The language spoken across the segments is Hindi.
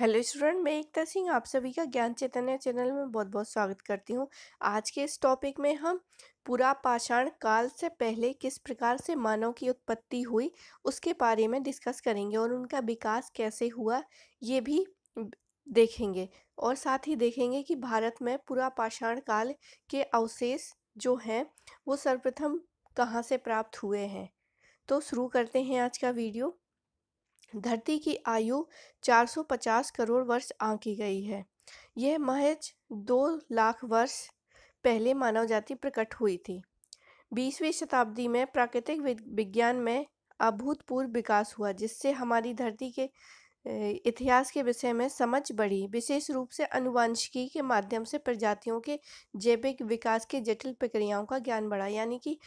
हेलो स्टूडेंट मैं एकता सिंह आप सभी का ज्ञान चैतन्य चैनल में बहुत बहुत स्वागत करती हूँ आज के इस टॉपिक में हम पूरा पाषाण काल से पहले किस प्रकार से मानव की उत्पत्ति हुई उसके बारे में डिस्कस करेंगे और उनका विकास कैसे हुआ ये भी देखेंगे और साथ ही देखेंगे कि भारत में पूरा पाषाण काल के अवशेष जो हैं वो सर्वप्रथम कहाँ से प्राप्त हुए हैं तो शुरू करते हैं आज का वीडियो धरती की आयु 450 करोड़ वर्ष आंकी गई है यह महज दो लाख वर्ष पहले मानव जाति प्रकट हुई थी बीसवीं शताब्दी में प्राकृतिक विज्ञान में अभूतपूर्व विकास हुआ जिससे हमारी धरती के इतिहास के विषय में समझ बढ़ी विशेष रूप से अनुवंशिकी के माध्यम से प्रजातियों के जैविक विकास के जटिल प्रक्रियाओं का ज्ञान बढ़ा यानी कि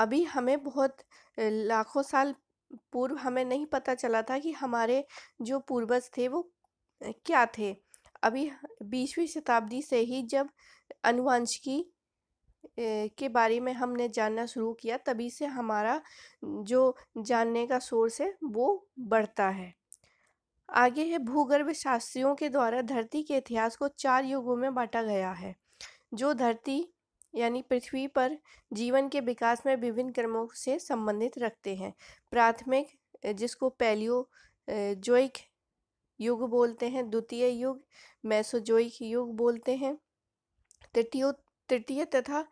अभी हमें बहुत लाखों साल पूर्व हमें नहीं पता चला था कि हमारे जो पूर्वज थे वो क्या थे अभी बीसवीं शताब्दी से ही जब अनुवंशिकी के बारे में हमने जानना शुरू किया तभी से हमारा जो जानने का सोर्स है वो बढ़ता है आगे है भूगर्भ शास्त्रियों के द्वारा धरती के इतिहास को चार युगों में बांटा गया है जो धरती यानी पृथ्वी पर जीवन के विकास में विभिन्न क्रमों से संबंधित रखते हैं प्राथमिक जिसको पैलियो जोइक युग बोलते हैं द्वितीय युग मैसोजोइक युग बोलते हैं तृतीय तृतीय तथा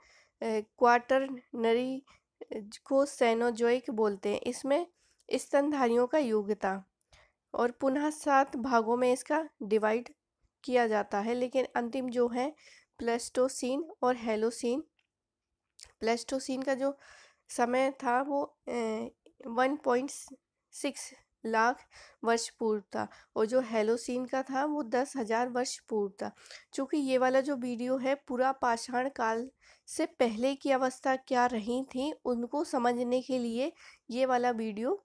नरी को सैनोजोइक बोलते हैं इसमें स्तनधारियों का युग था और पुनः सात भागों में इसका डिवाइड किया जाता है लेकिन अंतिम जो है प्लेस्टोसिन और हेलोसिन प्लेस्टोसिन का जो समय था वो वन पॉइंट सिक्स लाख वर्ष पूर्व था और जो हेलोसिन का था वो दस हजार वर्ष पूर्व था चूँकि ये वाला जो वीडियो है पूरा पाषाण काल से पहले की अवस्था क्या रही थी उनको समझने के लिए ये वाला वीडियो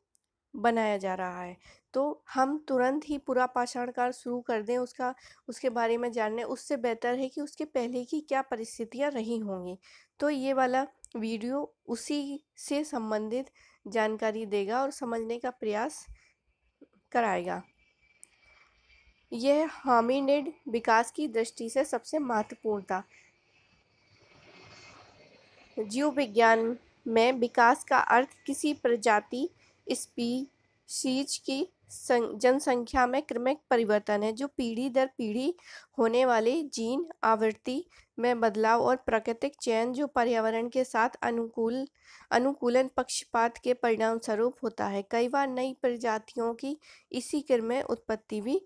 बनाया जा रहा है तो हम तुरंत ही पूरा पाषाणकार शुरू कर दें उसका उसके बारे में जानने उससे बेहतर है कि उसके पहले की क्या परिस्थितियाँ रही होंगी तो ये वाला वीडियो उसी से संबंधित जानकारी देगा और समझने का प्रयास कराएगा यह हामिनेड विकास की दृष्टि से सबसे महत्वपूर्ण था जीव विज्ञान में विकास का अर्थ किसी प्रजाति स्पीशीज की जनसंख्या में क्रमिक परिवर्तन है जो पीढ़ी दर पीढ़ी होने वाले जीन आवृत्ति में बदलाव और प्राकृतिक चयन जो पर्यावरण के साथ अनुकूल अनुकूलन पक्षपात के परिणाम स्वरूप होता है कई बार नई प्रजातियों की इसी क्रम में उत्पत्ति भी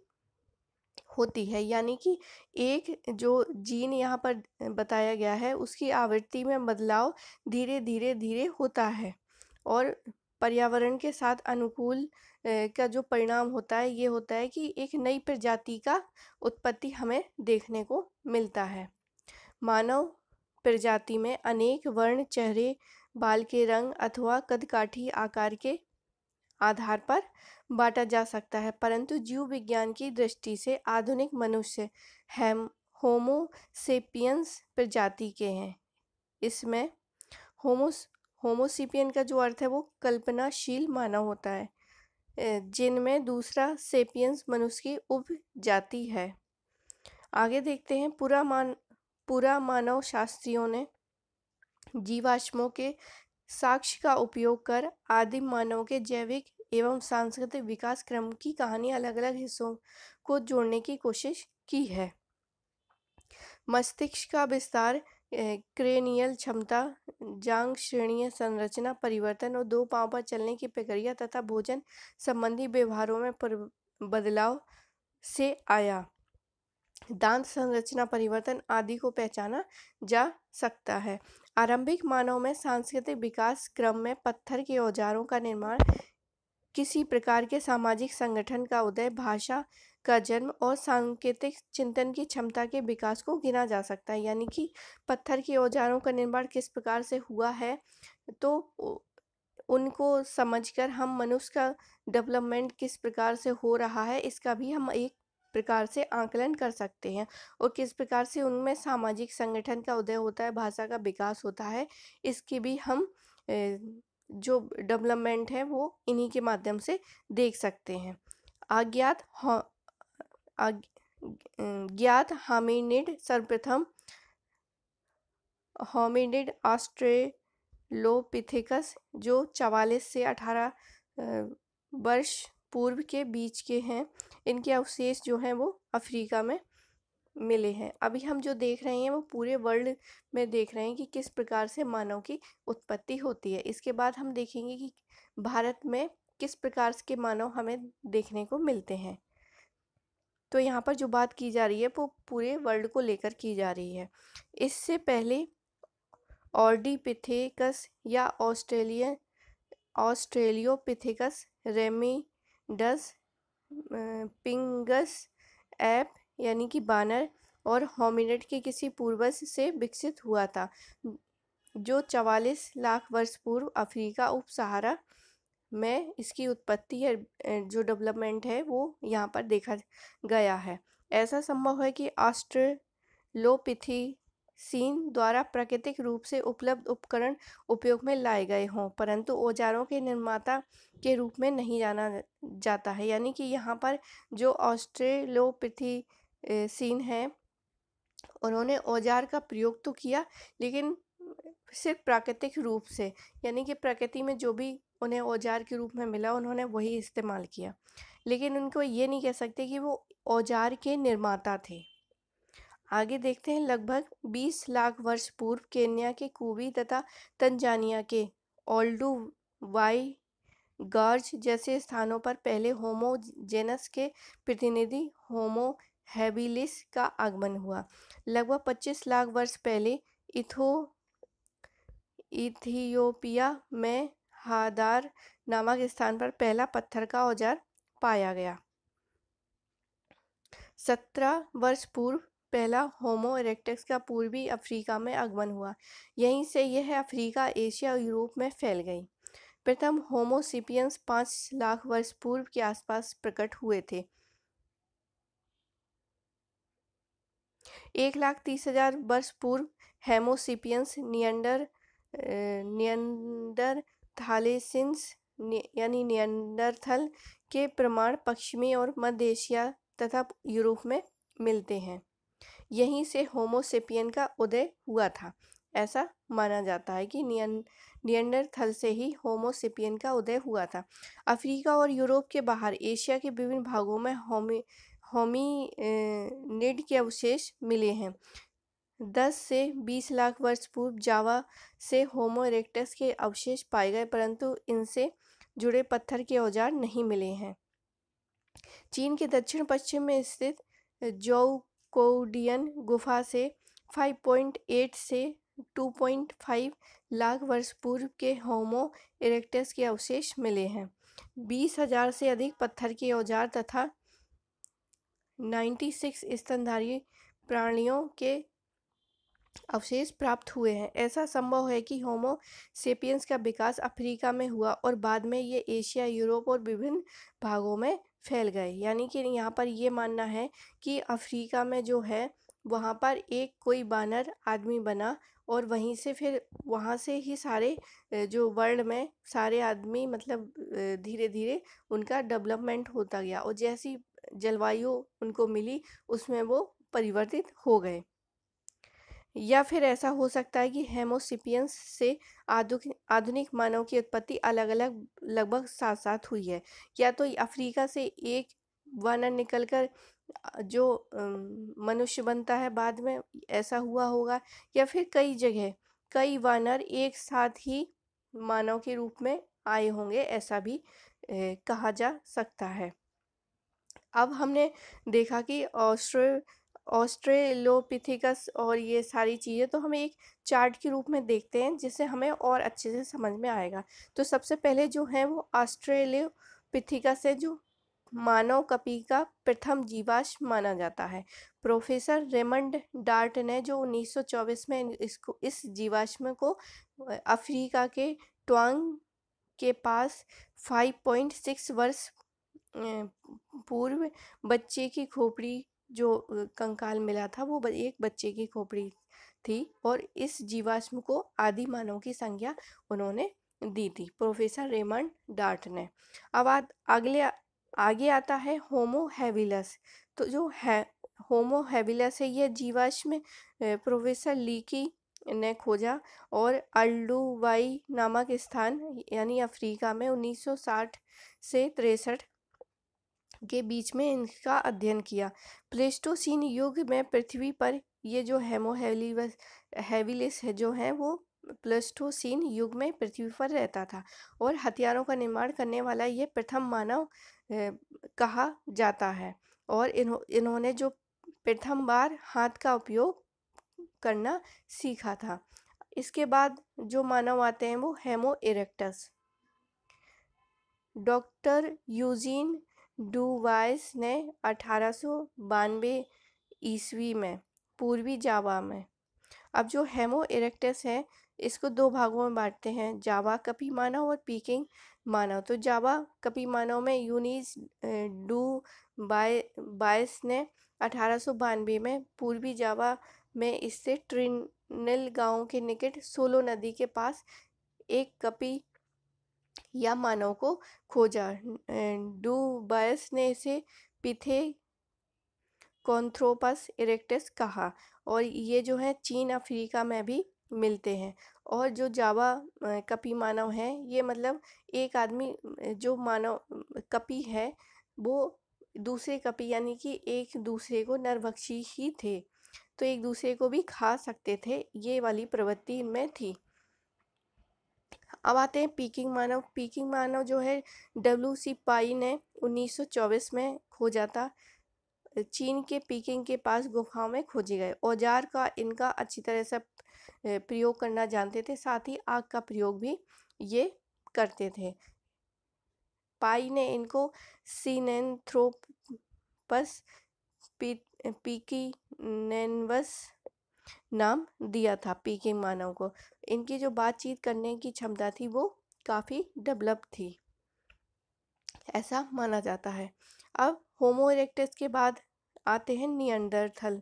होती है यानी कि एक जो जीन यहाँ पर बताया गया है उसकी आवृत्ति में बदलाव धीरे धीरे धीरे होता है और पर्यावरण के साथ अनुकूल का जो परिणाम होता है ये होता है कि एक नई प्रजाति का उत्पत्ति हमें देखने को मिलता है मानव प्रजाति में अनेक वर्ण चेहरे बाल के रंग अथवा कदकाठी आकार के आधार पर बांटा जा सकता है परंतु जीव विज्ञान की दृष्टि से आधुनिक मनुष्य हैम होमो सेपियंस प्रजाति के हैं इसमें होमोस होमोसिपियन का जो अर्थ है वो कल्पनाशील मानव होता है जिनमें दूसरा सेपियंस मनुष्य की उप जाति है आगे देखते हैं पूरा मान पूरा मानव शास्त्रियों ने जीवाश्मों के साक्ष्य का उपयोग कर आदिम मानव के जैविक एवं सांस्कृतिक विकास क्रम की कहानी अलग अलग हिस्सों को जोड़ने की कोशिश की है मस्तिष्क का विस्तार क्रेनियल क्षमता जांग श्रेणीय संरचना परिवर्तन और दो पाँव पर चलने की प्रक्रिया तथा भोजन संबंधी व्यवहारों में बदलाव से आया दांत संरचना परिवर्तन आदि को पहचाना जा सकता है आरंभिक मानव में सांस्कृतिक विकास क्रम में पत्थर के औजारों का निर्माण किसी प्रकार के सामाजिक संगठन का उदय भाषा का जन्म और सांकेतिक चिंतन की क्षमता के विकास को गिना जा सकता है यानी कि पत्थर के औजारों का निर्माण किस प्रकार से हुआ है तो उनको समझकर हम मनुष्य का डेवलपमेंट किस प्रकार से हो रहा है इसका भी हम एक प्रकार से आकलन कर सकते हैं और किस प्रकार से उनमें सामाजिक संगठन का उदय होता है भाषा का विकास होता है इसकी भी हम जो डेवलपमेंट है वो इन्हीं के माध्यम से देख सकते हैं अज्ञात ज्ञात हामिनिड सर्वप्रथम होमिनिड ऑस्ट्रेलोपिथेकस जो चवालीस से अठारह वर्ष पूर्व के बीच के हैं इनके अवशेष जो हैं वो अफ्रीका में मिले हैं अभी हम जो देख रहे हैं वो पूरे वर्ल्ड में देख रहे हैं कि किस प्रकार से मानव की उत्पत्ति होती है इसके बाद हम देखेंगे कि भारत में किस प्रकार के मानव हमें देखने को मिलते हैं तो यहाँ पर जो बात की जा रही है वो पूरे वर्ल्ड को लेकर की जा रही है इससे पहले ऑर्डिपिथेकस या ऑस्ट्रेलियन ऑस्ट्रेलियोपिथेकस रेमिडस पिंगस ऐप यानी कि बानर और होमिनेट के किसी पूर्वज से विकसित हुआ था जो चवालीस लाख वर्ष पूर्व अफ्रीका उपसहारा में इसकी उत्पत्ति या जो डेवलपमेंट है वो यहाँ पर देखा गया है ऐसा संभव है कि सीन द्वारा प्राकृतिक रूप से उपलब्ध उपकरण उपयोग में लाए गए हों परंतु औजारों के निर्माता के रूप में नहीं जाना जाता है यानी कि यहाँ पर जो सीन है उन्होंने औजार का प्रयोग तो किया लेकिन सिर्फ प्राकृतिक रूप से यानी कि प्रकृति में जो भी उन्हें औजार के रूप में मिला उन्होंने वही इस्तेमाल किया लेकिन उनको ये नहीं कह सकते कि वो औजार के निर्माता थे आगे देखते हैं लगभग 20 लाख वर्ष पूर्व केन्या के कूबी तथा तंजानिया के ओल्डू वाई गार्ज जैसे स्थानों पर पहले होमो जेनस के प्रतिनिधि होमो हैबिलिस का आगमन हुआ लगभग 25 लाख वर्ष पहले इथो इथियोपिया में हादार नामक स्थान पर पहला पत्थर का औजार पाया गया सत्रह वर्ष पूर्व पहला होमो इरेक्टस का पूर्वी अफ्रीका में आगमन हुआ यहीं से यह अफ्रीका एशिया और यूरोप में फैल गई प्रथम होमोसिपियंस पाँच लाख वर्ष पूर्व के आसपास प्रकट हुए थे एक लाख तीस हजार वर्ष पूर्व हेमोसिपियंस नियंडर नियंडर थालेसिंस यानी नियंडरथल के प्रमाण पश्चिमी और मध्य एशिया तथा यूरोप में मिलते हैं यहीं से होमोसेपियन का उदय हुआ था ऐसा माना जाता है कि नियन नियंडरथल से ही होमोसेपियन का उदय हुआ था अफ्रीका और यूरोप के बाहर एशिया के विभिन्न भागों में होमी होमी निड के अवशेष मिले हैं दस से बीस लाख वर्ष पूर्व जावा से होमो इरेक्टस के अवशेष पाए गए परंतु इनसे जुड़े पत्थर के औजार नहीं मिले हैं चीन के दक्षिण पश्चिम में स्थित जोकोडियन गुफा से 5.8 से 2.5 लाख वर्ष पूर्व के होमो इरेक्टस के अवशेष मिले हैं बीस हजार से अधिक पत्थर के औजार तथा 96 स्तनधारी प्राणियों के अवशेष प्राप्त हुए हैं ऐसा संभव है कि होमो सेपियंस का विकास अफ्रीका में हुआ और बाद में ये एशिया यूरोप और विभिन्न भागों में फैल गए यानी कि यहाँ पर ये मानना है कि अफ्रीका में जो है वहाँ पर एक कोई बानर आदमी बना और वहीं से फिर वहाँ से ही सारे जो वर्ल्ड में सारे आदमी मतलब धीरे धीरे उनका डेवलपमेंट होता गया और जैसी जलवायु उनको मिली उसमें वो परिवर्तित हो गए या फिर ऐसा हो सकता है कि हेमोसिपियंस से आधुनिक आधुनिक मानव की उत्पत्ति अलग अलग लगभग साथ साथ हुई है या तो अफ्रीका से एक वानर निकलकर जो मनुष्य बनता है बाद में ऐसा हुआ होगा या फिर कई जगह कई वानर एक साथ ही मानव के रूप में आए होंगे ऐसा भी कहा जा सकता है अब हमने देखा कि ऑस्ट्रो ऑस्ट्रेलोपिथिकस और ये सारी चीज़ें तो हम एक चार्ट के रूप में देखते हैं जिससे हमें और अच्छे से समझ में आएगा तो सबसे पहले जो है वो ऑस्ट्रेलोपिथिकस है जो मानव कपि का प्रथम जीवाश्म माना जाता है प्रोफेसर रेमंड डार्ट ने जो 1924 में इसको इस जीवाश्म को अफ्रीका के ट्वांग के पास 5.6 वर्ष पूर्व बच्चे की खोपड़ी जो कंकाल मिला था वो एक बच्चे की खोपड़ी थी और इस जीवाश्म को आदि मानव की संज्ञा उन्होंने दी थी प्रोफेसर रेमंड डार्ट ने अब अगले आगे आता है होमो हैविलस तो जो है होमो हैविलस है यह जीवाश्म प्रोफेसर लीकी ने खोजा और अल्डुवाई नामक स्थान यानी अफ्रीका में 1960 से तिरसठ के बीच में इनका अध्ययन किया प्लेस्टोसीन युग में पृथ्वी पर ये जो हेमोहेलिवस हैविलिस है जो है वो प्लेस्टोसीन युग में पृथ्वी पर रहता था और हथियारों का निर्माण करने वाला ये प्रथम मानव कहा जाता है और इन्हों इन्होंने जो प्रथम बार हाथ का उपयोग करना सीखा था इसके बाद जो मानव आते हैं वो homo erectus doctor Eugene Dubois ने अठारह सौ बानवे ईस्वी में पूर्वी जावा में अब जो हेमो इरेक्टस है इसको दो भागों में बांटते हैं जावा कपी मानव और पीकिंग मानव तो जावा कपी मानव में यूनिस डू बाय बाइस ने अठारह में पूर्वी जावा में इससे ट्रिनल गांव के निकट सोलो नदी के पास एक कपी या मानव को खोजा अं, डू बायस ने इसे पिथे कॉन्थ्रोपस इरेक्टस कहा और ये जो है चीन अफ्रीका में भी मिलते हैं और जो जावा अं, कपी मानव है ये मतलब एक आदमी अं, जो मानव कपी है वो दूसरे कपी यानी कि एक दूसरे को नरभक्षी ही थे तो एक दूसरे को भी खा सकते थे ये वाली प्रवृत्ति इनमें थी अब आते हैं पीकिंग मानव पीकिंग मानव जो है डब्ल्यू सी पाई ने 1924 में खोजा था चीन के पीकिंग के पास गुफाओं में खोजे गए औजार का इनका अच्छी तरह से प्रयोग करना जानते थे साथ ही आग का प्रयोग भी ये करते थे पाई ने इनको सीनेंथ्रोपस पी पीकी नेनवस नाम दिया था पीके मानव को इनकी जो बातचीत करने की क्षमता थी वो काफ़ी डेवलप थी ऐसा माना जाता है अब होमो इरेक्टस के बाद आते हैं नियंडरथल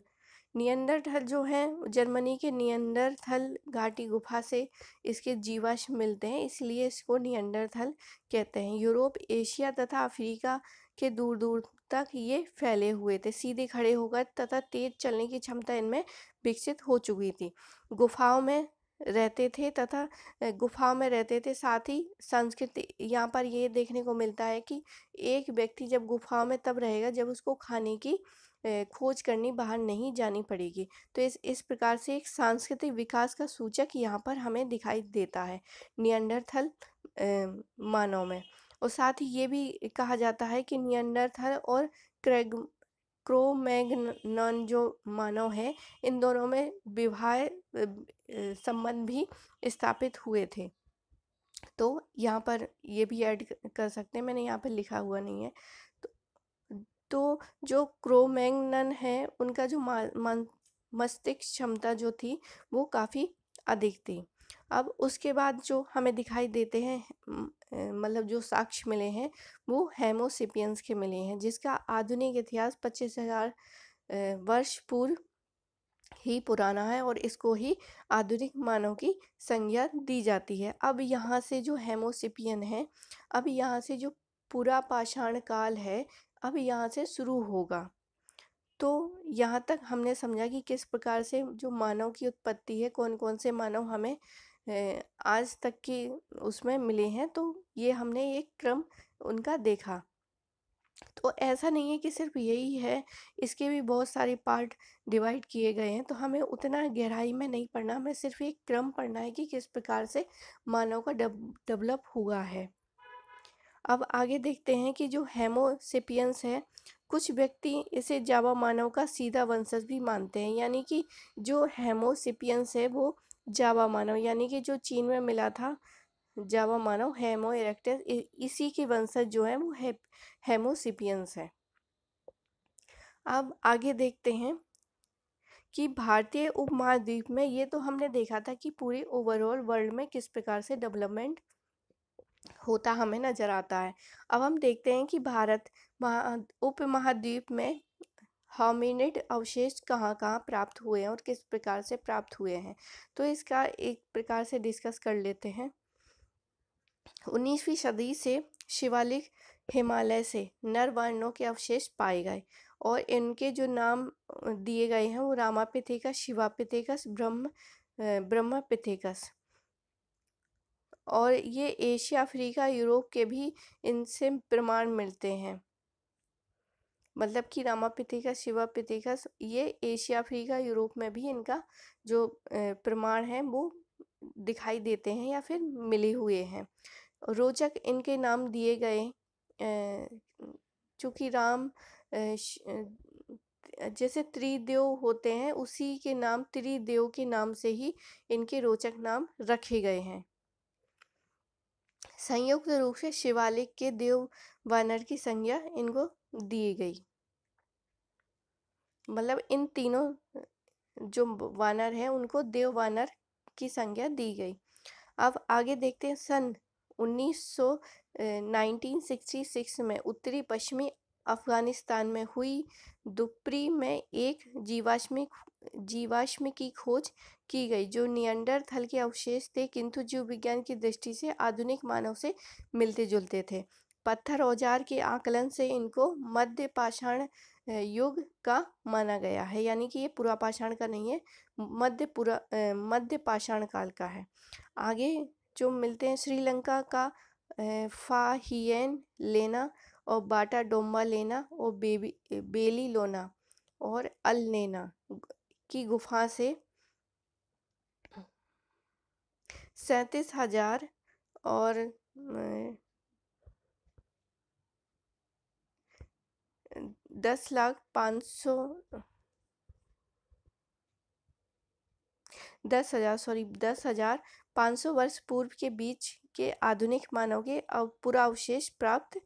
नियंडरथल जो हैं जर्मनी के नियंडरथल घाटी गुफा से इसके जीवाश्म मिलते हैं इसलिए इसको नियंडरथल कहते हैं यूरोप एशिया तथा अफ्रीका के दूर दूर तक ये फैले हुए थे सीधे खड़े होकर तथा तेज चलने की क्षमता इनमें विकसित हो चुकी थी गुफाओं में रहते थे तथा गुफाओं में रहते थे साथ ही संस्कृति यहाँ पर ये देखने को मिलता है कि एक व्यक्ति जब गुफाओं में तब रहेगा जब उसको खाने की खोज करनी बाहर नहीं जानी पड़ेगी तो इस इस प्रकार से एक सांस्कृतिक विकास का सूचक यहाँ पर हमें दिखाई देता है नियंडरथल मानव में और साथ ही ये भी कहा जाता है कि नियंडरथल और क्रेग क्रोमैगनन जो मानव है इन दोनों में विवाह संबंध भी स्थापित हुए थे तो यहाँ पर ये भी ऐड कर सकते हैं मैंने यहाँ पर लिखा हुआ नहीं है तो, तो जो क्रोमैगनन है उनका जो मस्तिष्क क्षमता जो थी वो काफ़ी अधिक थी अब उसके बाद जो हमें दिखाई देते हैं मतलब जो साक्ष्य मिले हैं वो हेमोसिपियंस के मिले हैं जिसका आधुनिक इतिहास पच्चीस हजार वर्ष पूर्व ही पुराना है और इसको ही आधुनिक मानव की संज्ञा दी जाती है अब यहाँ से जो हेमोसिपियन है अब यहाँ से जो पूरा पाषाण काल है अब यहाँ से शुरू होगा तो यहाँ तक हमने समझा कि किस प्रकार से जो मानव की उत्पत्ति है कौन कौन से मानव हमें आज तक की उसमें मिले हैं तो ये हमने एक क्रम उनका देखा तो ऐसा नहीं है कि सिर्फ यही है इसके भी बहुत सारे पार्ट डिवाइड किए गए हैं तो हमें उतना गहराई में नहीं पढ़ना हमें सिर्फ एक क्रम पढ़ना है कि किस प्रकार से मानव का डेवलप हुआ है अब आगे देखते हैं कि जो हेमोसिपियंस है कुछ व्यक्ति इसे जावा मानव का सीधा वंशज भी मानते हैं यानी कि जो हेमोसिपियंस है वो जावा मानव यानी कि जो चीन में मिला था जावा मानव हेमो इरेक्टस इसी के वंशज जो है वो है, हेमोसिपियंस है अब आगे देखते हैं कि भारतीय उपमहाद्वीप में ये तो हमने देखा था कि पूरे ओवरऑल वर्ल्ड में किस प्रकार से डेवलपमेंट होता हमें नज़र आता है अब हम देखते हैं कि भारत महा उप महाद्वीप में हॉमिनिड अवशेष कहाँ कहाँ प्राप्त हुए हैं और किस प्रकार से प्राप्त हुए हैं तो इसका एक प्रकार से डिस्कस कर लेते हैं उन्नीसवीं सदी से शिवालिक हिमालय से नर वर्णों के अवशेष पाए गए और इनके जो नाम दिए गए हैं वो रामापिथेकस शिवापिथेकस ब्रह्म ब्रह्मपिथेकस और ये एशिया अफ्रीका यूरोप के भी इनसे प्रमाण मिलते हैं मतलब कि रामापिथिकस शिवापिथिकस ये एशिया अफ्रीका यूरोप में भी इनका जो प्रमाण है वो दिखाई देते हैं या फिर मिले हुए हैं रोचक इनके नाम दिए गए चूँकि राम जैसे त्रिदेव होते हैं उसी के नाम त्रिदेव के नाम से ही इनके रोचक नाम रखे गए हैं संयुक्त रूप से शिवालिक के देव वानर की संज्ञा इनको दी गई मतलब इन तीनों जो वानर हैं उनको देव वानर की संज्ञा दी गई अब आगे देखते हैं सन 1900 1966 में उत्तरी पश्चिमी अफगानिस्तान में हुई दुपरी में एक जीवाश्मी जीवाश्म की खोज की गई जो नियंडर थल के अवशेष थे किंतु जीव विज्ञान की दृष्टि से आधुनिक मानव से मिलते जुलते थे पत्थर औजार के आकलन से इनको मध्य पाषाण युग का माना गया है यानी कि ये पूरा पाषाण का नहीं है मध्य पूरा मध्य पाषाण काल का है आगे जो मिलते हैं श्रीलंका का फाहीन लेना और बाटा डोम्बा लेना और बेबी बेली लोना और अलनेना की गुफा से सैंतीस हजार और दस लाख पाँच सौ दस हजार सॉरी दस हजार पाँच सौ वर्ष पूर्व के बीच के आधुनिक मानव के पुरावशेष प्राप्त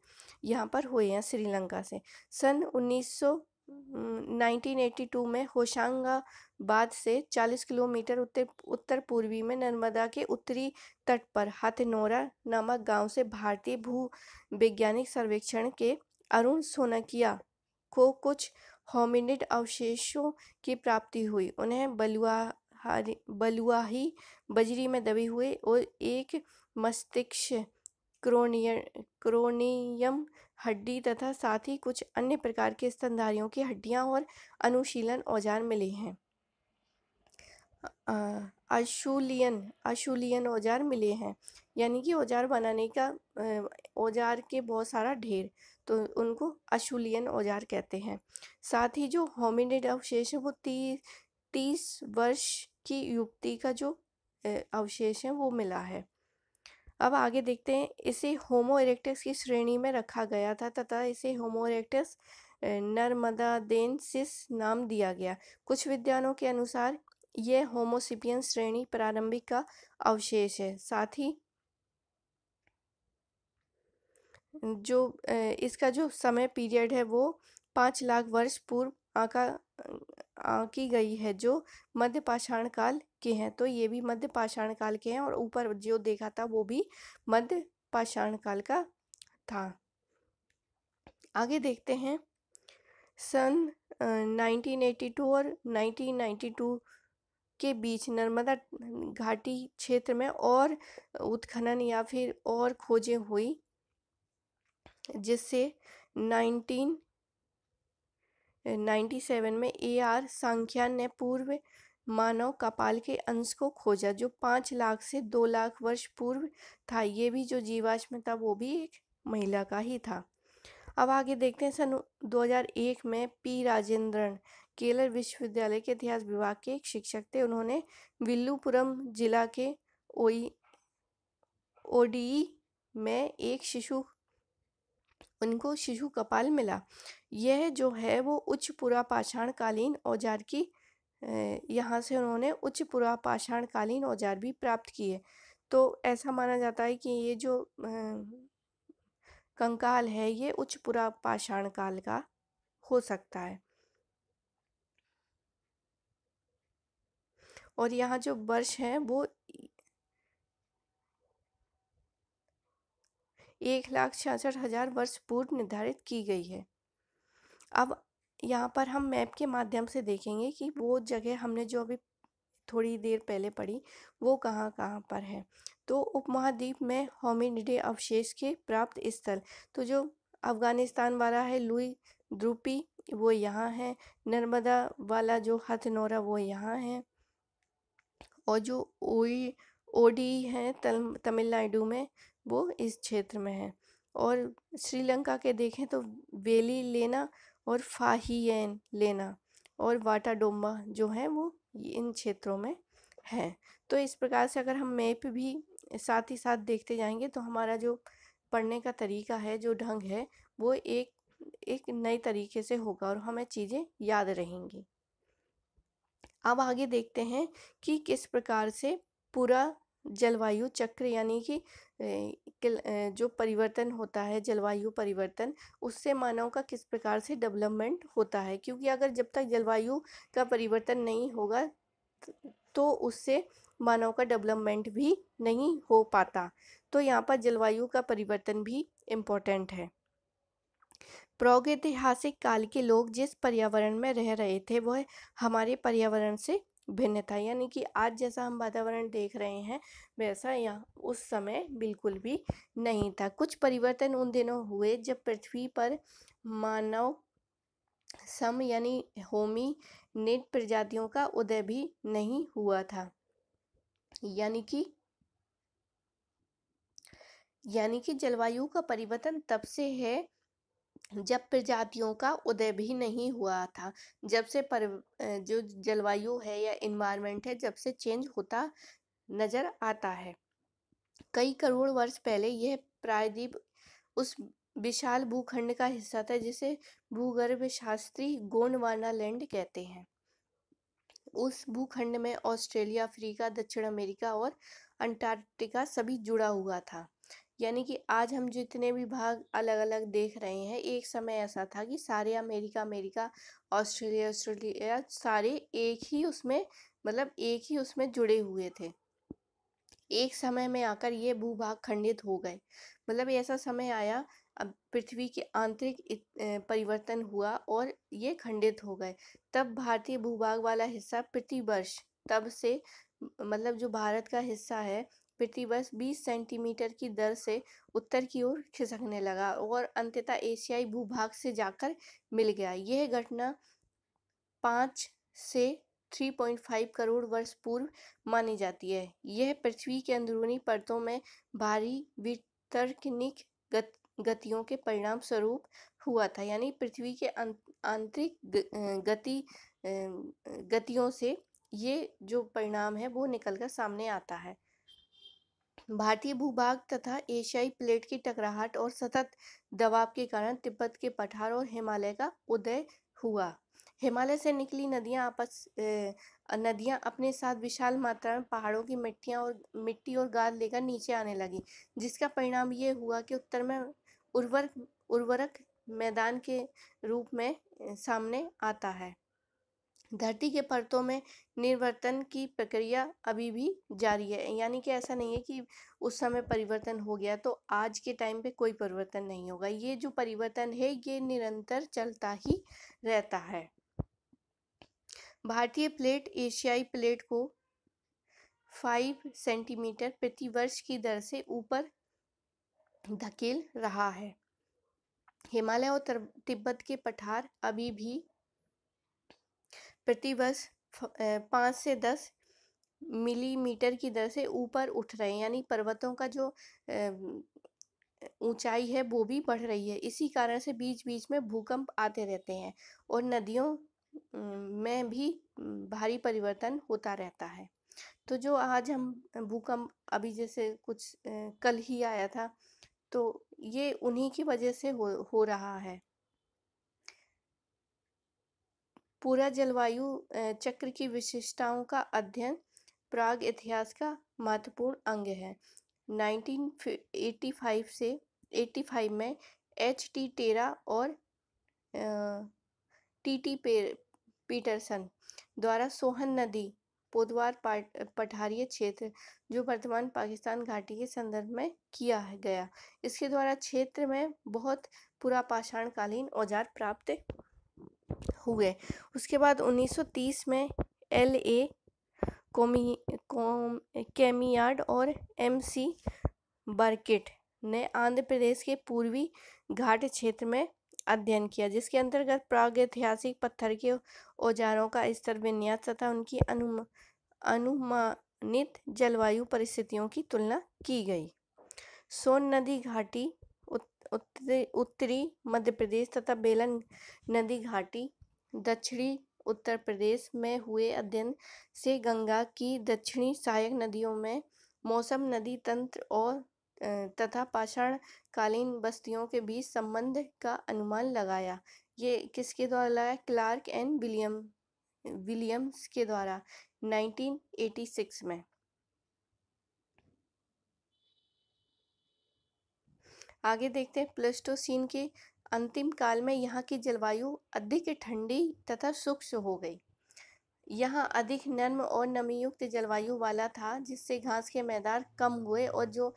यहाँ पर हुए हैं श्रीलंका से सन 1900 1982 में होशंगाबाद से 40 किलोमीटर उत्तर उत्तर पूर्वी में नर्मदा के उत्तरी तट पर हथनोरा नामक गांव से भारतीय भू वैज्ञानिक सर्वेक्षण के अरुण सोनकिया को कुछ होमिनिड अवशेषों की प्राप्ति हुई उन्हें बलुआ बलुआही बजरी में दबे हुए और एक मस्तिष्क क्रोनिय क्रोनियम हड्डी तथा साथ ही कुछ अन्य प्रकार के स्तनधारियों की हड्डियां और अनुशीलन औजार मिले हैं अशुलियन अशुलियन औजार मिले हैं यानी कि औजार बनाने का औजार के बहुत सारा ढेर तो उनको अशुलियन औजार कहते हैं साथ ही जो होमिनिड अवशेष है वो ती, तीस वर्ष की युक्ति का जो अवशेष है वो मिला है अब आगे देखते हैं इसे होमो इरेक्टस की श्रेणी में रखा गया था तथा इसे होमो इरेक्टस सिस नाम दिया गया कुछ विद्वानों के अनुसार यह होमोसिपियन श्रेणी प्रारंभिक का अवशेष है साथ ही जो इसका जो समय पीरियड है वो पाँच लाख वर्ष पूर्व आका आंकी गई है जो मध्य पाषाण काल के हैं तो ये भी मध्य पाषाण काल के हैं और ऊपर जो देखा था वो भी मध्य पाषाण काल का था आगे देखते हैं सन नाइनटीन एटी टू और नाइनटीन टू के बीच नर्मदा घाटी क्षेत्र में और उत्खनन या फिर और खोजें हुई जिससे नाइनटीन नाइन्टी सेवन में ए आर सांख्यान ने पूर्व मानव कपाल के अंश को खोजा जो पाँच लाख से दो लाख वर्ष पूर्व था ये भी जो जीवाश्म था वो भी एक महिला का ही था अब आगे देखते हैं सन 2001 में पी राजेंद्रन केलर विश्वविद्यालय के इतिहास विभाग के एक शिक्षक थे उन्होंने विल्लुपुरम जिला के ओई ओडी में एक शिशु उनको शिशु कपाल मिला यह जो है वो उच्च पुरापाषाणकालीन कालीन औजार की यहाँ से उन्होंने उच्च पुरापाषाणकालीन कालीन औजार भी प्राप्त किए तो ऐसा माना जाता है कि ये जो कंकाल है ये उच्च पुरापाषाण काल का हो सकता है और यहाँ जो वर्ष है वो एक लाख छियासठ हज़ार वर्ष पूर्व निर्धारित की गई है अब यहाँ पर हम मैप के माध्यम से देखेंगे कि वो जगह हमने जो अभी थोड़ी देर पहले पढ़ी वो कहाँ कहाँ पर है तो उपमहाद्वीप में होमिनिडे अवशेष के प्राप्त स्थल तो जो अफगानिस्तान वाला है लुई द्रुपी वो यहाँ है नर्मदा वाला जो हथनोरा वो यहाँ है और जो ओई ओडी है तमिलनाडु में वो इस क्षेत्र में है और श्रीलंका के देखें तो वेली लेना और फाहियन लेना और वाटाडोम्बा जो है वो इन क्षेत्रों में है तो इस प्रकार से अगर हम मैप भी साथ ही साथ देखते जाएंगे तो हमारा जो पढ़ने का तरीका है जो ढंग है वो एक एक नए तरीके से होगा और हमें चीज़ें याद रहेंगी अब आगे देखते हैं कि किस प्रकार से पूरा जलवायु चक्र यानी कि जो परिवर्तन होता है जलवायु परिवर्तन उससे मानव का किस प्रकार से डेवलपमेंट होता है क्योंकि अगर जब तक जलवायु का परिवर्तन नहीं होगा तो उससे मानव का डेवलपमेंट भी नहीं हो पाता तो यहाँ पर जलवायु का परिवर्तन भी इम्पोर्टेंट है प्रागैतिहासिक काल के लोग जिस पर्यावरण में रह रहे थे वह हमारे पर्यावरण से भिन्नता यानी कि आज जैसा हम वातावरण देख रहे हैं वैसा यहाँ उस समय बिल्कुल भी नहीं था कुछ परिवर्तन उन दिनों हुए जब पृथ्वी पर मानव सम यानी होमी नेट प्रजातियों का उदय भी नहीं हुआ था यानी कि यानी कि जलवायु का परिवर्तन तब से है जब प्रजातियों का उदय भी नहीं हुआ था जब से पर जो जलवायु है या इन्वायरमेंट है जब से चेंज होता नज़र आता है कई करोड़ वर्ष पहले यह प्रायद्वीप उस विशाल भूखंड का हिस्सा था जिसे भूगर्भ शास्त्री गोंडवाना लैंड कहते हैं उस भूखंड में ऑस्ट्रेलिया अफ्रीका दक्षिण अमेरिका और अंटार्कटिका सभी जुड़ा हुआ था यानी कि आज हम जितने भी भाग अलग अलग देख रहे हैं एक समय ऐसा था कि सारे अमेरिका अमेरिका ऑस्ट्रेलिया ऑस्ट्रेलिया सारे एक ही उसमें मतलब एक ही उसमें जुड़े हुए थे एक समय में आकर ये भूभाग खंडित हो गए मतलब ऐसा समय आया अब पृथ्वी के आंतरिक परिवर्तन हुआ और ये खंडित हो गए तब भारतीय भूभाग वाला हिस्सा प्रतिवर्ष तब से मतलब जो भारत का हिस्सा है प्रतिवर्ष 20 सेंटीमीटर की दर से उत्तर की ओर खिसकने लगा और अंततः एशियाई भूभाग से जाकर मिल गया यह घटना पाँच से 3.5 करोड़ वर्ष पूर्व मानी जाती है यह पृथ्वी के अंदरूनी परतों में भारी वितर्कनिक गतियों के परिणाम स्वरूप हुआ था यानी पृथ्वी के अं-, आंतरिक अं, गति अं, गतियों से ये जो परिणाम है वो निकल कर सामने आता है भारतीय भूभाग तथा एशियाई प्लेट की टकराहट और सतत दबाव के कारण तिब्बत के पठार और हिमालय का उदय हुआ हिमालय से निकली नदियां आपस नदियां अपने साथ विशाल मात्रा में पहाड़ों की मिट्टियां और मिट्टी और गाद लेकर नीचे आने लगी जिसका परिणाम ये हुआ कि उत्तर में उर्वरक उर्वरक मैदान के रूप में सामने आता है धरती के परतों में निर्वर्तन की प्रक्रिया अभी भी जारी है यानी कि ऐसा नहीं है कि उस समय परिवर्तन हो गया तो आज के टाइम पे कोई परिवर्तन नहीं होगा ये जो परिवर्तन है ये निरंतर चलता ही रहता है भारतीय प्लेट एशियाई प्लेट को फाइव सेंटीमीटर प्रति वर्ष की दर से ऊपर धकेल रहा है हिमालय और तिब्बत के पठार अभी भी प्रति वर्ष पाँच से दस मिलीमीटर की दर से ऊपर उठ रहे हैं यानी पर्वतों का जो ऊंचाई है वो भी बढ़ रही है इसी कारण से बीच बीच में भूकंप आते रहते हैं और नदियों में भी भारी परिवर्तन होता रहता है तो जो आज हम भूकंप अभी जैसे कुछ कल ही आया था तो ये उन्हीं की वजह से हो हो रहा है पूरा जलवायु चक्र की विशेषताओं का अध्ययन प्राग इतिहास का महत्वपूर्ण अंग है 1985 से 85 में एच टी टेरा और टी टी पीटरसन द्वारा सोहन नदी पोदवार पठारीय क्षेत्र जो वर्तमान पाकिस्तान घाटी के संदर्भ में किया गया इसके द्वारा क्षेत्र में बहुत पुरापाषाणकालीन औजार प्राप्त हुए उसके बाद 1930 में एल ए कोमी और एम सी बर्किट ने आंध्र प्रदेश के पूर्वी घाट क्षेत्र में अध्ययन किया जिसके अंतर्गत प्रागैतिहासिक पत्थर के औजारों का स्तर विन्यास तथा उनकी अनु अनुमानित जलवायु परिस्थितियों की तुलना की गई सोन नदी घाटी उत्तरी उत्तरी मध्य प्रदेश तथा बेलन नदी घाटी दक्षिणी उत्तर प्रदेश में हुए अध्ययन से गंगा की दक्षिणी सहायक नदियों में मौसम नदी तंत्र और तथा पाषाण कालीन बस्तियों के बीच संबंध का अनुमान लगाया ये किसके द्वारा लगाया क्लार्क एंड विलियम विलियम्स के द्वारा 1986 में आगे देखते हैं प्लस्टोसीन के अंतिम काल में यहाँ की जलवायु अधिक ठंडी तथा शुष्क हो गई यहाँ अधिक नर्म और नमीयुक्त जलवायु वाला था जिससे घास के मैदान कम हुए और जो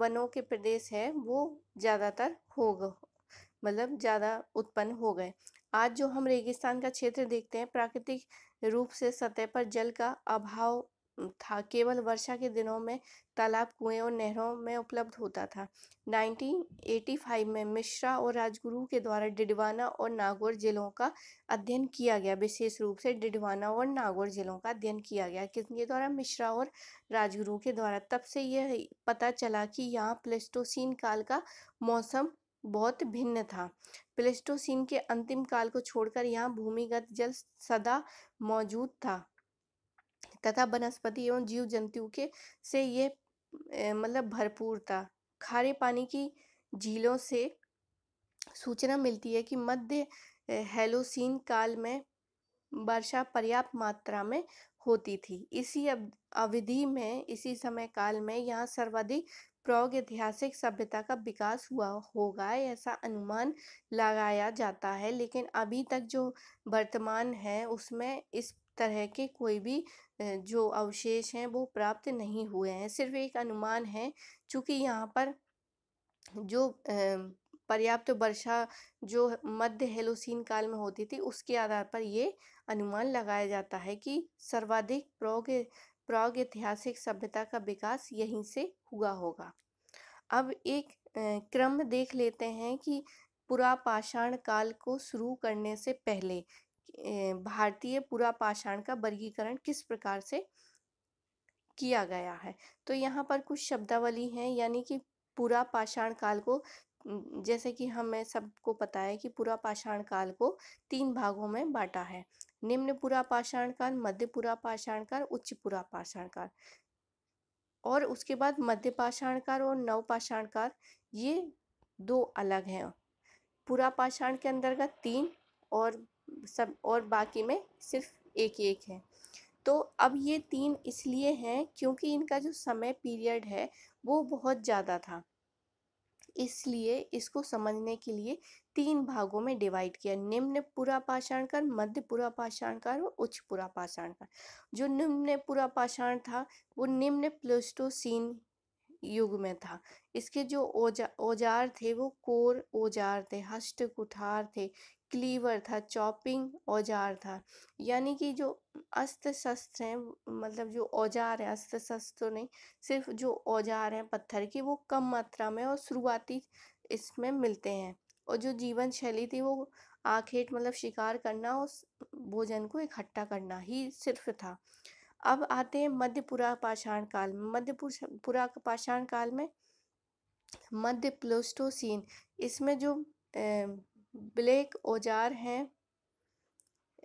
वनों के प्रदेश है वो ज़्यादातर हो गए मतलब ज़्यादा उत्पन्न हो गए आज जो हम रेगिस्तान का क्षेत्र देखते हैं प्राकृतिक रूप से सतह पर जल का अभाव था केवल वर्षा के दिनों में तालाब कुएं और नहरों में उपलब्ध होता था 1985 में मिश्रा और राजगुरु के द्वारा डिडवाना और नागौर जिलों का अध्ययन किया गया विशेष रूप से डिडवाना और नागौर जिलों का अध्ययन किया गया किसके द्वारा मिश्रा और राजगुरु के द्वारा तब से यह पता चला कि यहाँ प्लेस्टोसीन काल का मौसम बहुत भिन्न था प्लेस्टोसीन के अंतिम काल को छोड़कर यहाँ भूमिगत जल सदा मौजूद था तथा वनस्पति एवं जीव जंतु के से ये मतलब भरपूर था खारे पानी की झीलों से सूचना मिलती है कि मध्य हेलोसीन काल में वर्षा पर्याप्त मात्रा में होती थी इसी अवधि में इसी समय काल में यहाँ सर्वाधिक प्रौग ऐतिहासिक सभ्यता का विकास हुआ होगा ऐसा अनुमान लगाया जाता है लेकिन अभी तक जो वर्तमान है उसमें इस तरह के कोई भी जो अवशेष हैं वो प्राप्त नहीं हुए हैं सिर्फ एक अनुमान है चूँकि यहाँ पर जो पर्याप्त वर्षा जो मध्य हेलोसिन काल में होती थी उसके आधार पर ये अनुमान लगाया जाता है कि सर्वाधिक प्रौग प्राग ऐतिहासिक सभ्यता का विकास यहीं से हुआ होगा अब एक क्रम देख लेते हैं कि पुरापाषाण काल को शुरू करने से पहले भारतीय पुरापाषाण का वर्गीकरण किस प्रकार से किया गया है तो यहाँ पर कुछ शब्दावली हैं यानी कि पूरा पाषाण काल को जैसे कि हमें सबको पता है कि पूरा पाषाण काल को तीन भागों में बांटा है निम्न पूरा पाषाण काल मध्य पूरा पाषाण काल उच्च पूरा पाषाण काल और उसके बाद मध्य पाषाण काल और नव पाषाण काल ये दो अलग हैं पूरा पाषाण के अंतर्गत तीन और सब और बाकी में सिर्फ एक एक है तो अब ये तीन इसलिए हैं क्योंकि इनका जो समय पीरियड है वो बहुत ज़्यादा था इसलिए इसको समझने के लिए तीन भागों में डिवाइड किया निम्न पूरा पाषाणकर मध्य पूरा पाषाणकर और उच्च पूरा पाषाणकर जो निम्न पूरा पाषाण था वो निम्न प्लेस्टोसीन युग में था इसके जो औजा औजार थे वो कोर औजार थे हस्त कुठार थे क्लीवर था चॉपिंग औजार था यानी कि जो अस्त्र शस्त्र हैं मतलब जो औजार हैं अस्त्र शस्त्र नहीं सिर्फ जो औजार हैं पत्थर की वो कम मात्रा में और शुरुआती इसमें मिलते हैं और जो जीवन शैली थी वो आखेट मतलब शिकार करना और भोजन को इकट्ठा करना ही सिर्फ था अब आते हैं मध्य पुरा पाषाण काल मध्य पुरा पाषाण काल में मध्य प्लोस्टोसीन इसमें जो ए, ब्लैक औजार हैं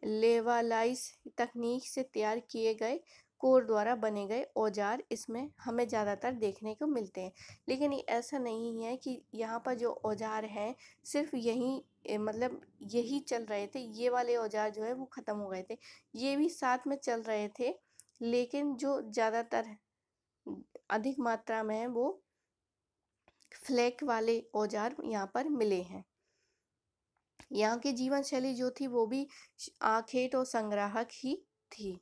लेवालाइस तकनीक से तैयार किए गए कोर द्वारा बने गए औजार इसमें हमें ज़्यादातर देखने को मिलते हैं लेकिन ऐसा नहीं है कि यहाँ पर जो औजार हैं सिर्फ यही मतलब यही चल रहे थे ये वाले औजार जो है वो ख़त्म हो गए थे ये भी साथ में चल रहे थे लेकिन जो ज़्यादातर अधिक मात्रा में है वो फ्लैक वाले औजार यहाँ पर मिले हैं यहाँ की जीवन शैली जो थी वो भी आखेट और संग्राहक ही थी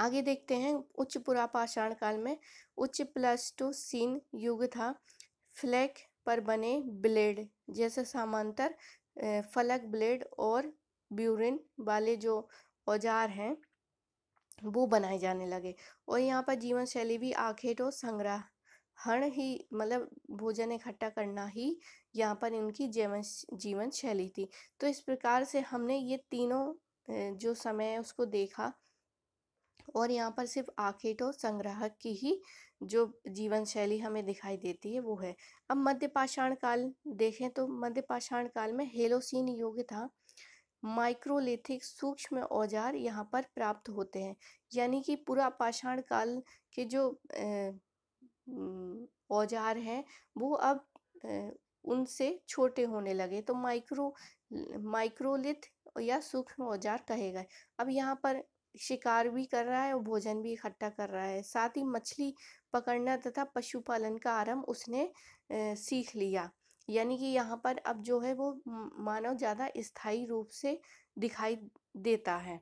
आगे देखते हैं उच्च पुरापाषाण काल में उच्च प्लस्टोसीन युग था फ्लैक पर बने ब्लेड जैसे समांतर फलक ब्लेड और ब्यूरिन वाले जो औजार हैं वो बनाए जाने लगे और यहाँ पर जीवन शैली भी आखेट और हण ही मतलब भोजन इकट्ठा करना ही यहाँ पर इनकी जीवन जीवन शैली थी तो इस प्रकार से हमने ये तीनों जो समय है उसको देखा और यहाँ पर सिर्फ आखेटो संग्राहक की ही जो जीवन शैली हमें दिखाई देती है वो है अब मध्य पाषाण काल देखें तो मध्य पाषाण काल में हेलोसीन युग था माइक्रोलिथिक सूक्ष्म औजार यहाँ पर प्राप्त होते हैं यानी कि पूरा पाषाण काल के जो औजार हैं वो अब उनसे छोटे होने लगे तो माइक्रो माइक्रोलिथ या सूक्ष्म औजार कहे गए अब यहाँ पर शिकार भी कर रहा है और भोजन भी इकट्ठा कर रहा है साथ ही मछली पकड़ना तथा पशुपालन का आरंभ उसने सीख लिया यानी कि यहाँ पर अब जो है वो मानव ज़्यादा स्थायी रूप से दिखाई देता है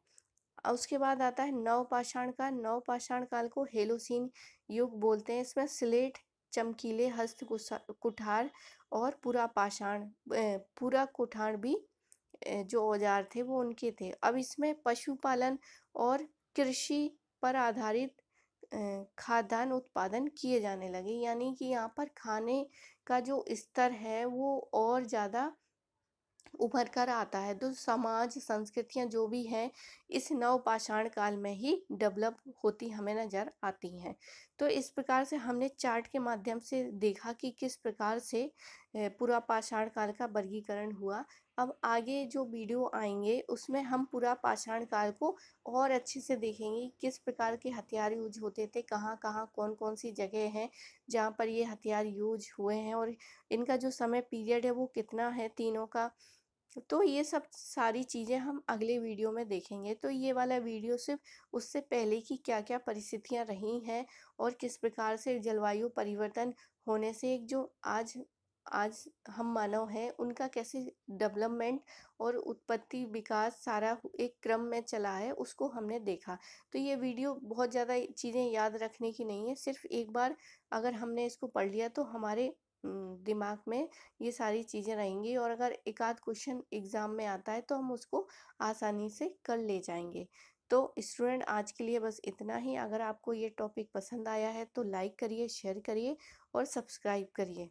उसके बाद आता है नवपाषाण काल नवपाषाण काल को हेलोसीन युग बोलते हैं इसमें स्लेट चमकीले हस्त कुठार और पूरा पाषाण पूरा कुठान भी जो औजार थे वो उनके थे अब इसमें पशुपालन और कृषि पर आधारित खाद्यान्न उत्पादन किए जाने लगे यानी कि यहाँ पर खाने का जो स्तर है वो और ज़्यादा उभर कर आता है तो समाज संस्कृतियाँ जो भी हैं इस नवपाषाण काल में ही डेवलप होती हमें नज़र आती हैं तो इस प्रकार से हमने चार्ट के माध्यम से देखा कि किस प्रकार से पूरा पाषाण काल का वर्गीकरण हुआ अब आगे जो वीडियो आएंगे उसमें हम पूरा पाषाण काल को और अच्छे से देखेंगे किस प्रकार के हथियार यूज होते थे कहाँ कहाँ कौन कौन सी जगह हैं जहाँ पर ये हथियार यूज हुए हैं और इनका जो समय पीरियड है वो कितना है तीनों का तो ये सब सारी चीज़ें हम अगले वीडियो में देखेंगे तो ये वाला वीडियो सिर्फ उससे पहले की क्या क्या परिस्थितियाँ रही हैं और किस प्रकार से जलवायु परिवर्तन होने से एक जो आज आज हम मानव हैं उनका कैसे डेवलपमेंट और उत्पत्ति विकास सारा एक क्रम में चला है उसको हमने देखा तो ये वीडियो बहुत ज़्यादा चीज़ें याद रखने की नहीं है सिर्फ एक बार अगर हमने इसको पढ़ लिया तो हमारे दिमाग में ये सारी चीज़ें रहेंगी और अगर एक आध क्वेश्चन एग्ज़ाम में आता है तो हम उसको आसानी से कर ले जाएंगे तो स्टूडेंट आज के लिए बस इतना ही अगर आपको ये टॉपिक पसंद आया है तो लाइक करिए शेयर करिए और सब्सक्राइब करिए